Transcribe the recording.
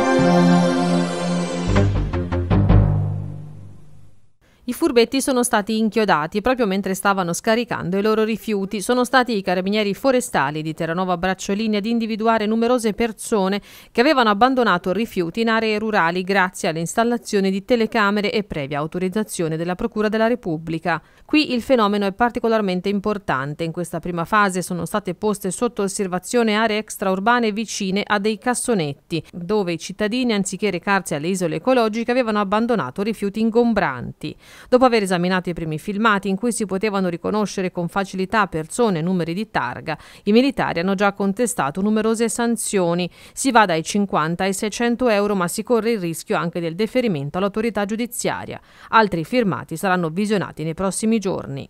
Música I furbetti sono stati inchiodati proprio mentre stavano scaricando i loro rifiuti. Sono stati i carabinieri forestali di Terranova Bracciolini ad individuare numerose persone che avevano abbandonato rifiuti in aree rurali grazie all'installazione di telecamere e previa autorizzazione della Procura della Repubblica. Qui il fenomeno è particolarmente importante. In questa prima fase sono state poste sotto osservazione aree extraurbane vicine a dei cassonetti, dove i cittadini, anziché recarsi alle isole ecologiche, avevano abbandonato rifiuti ingombranti. Dopo aver esaminato i primi filmati in cui si potevano riconoscere con facilità persone e numeri di targa, i militari hanno già contestato numerose sanzioni. Si va dai 50 ai 600 euro, ma si corre il rischio anche del deferimento all'autorità giudiziaria. Altri firmati saranno visionati nei prossimi giorni.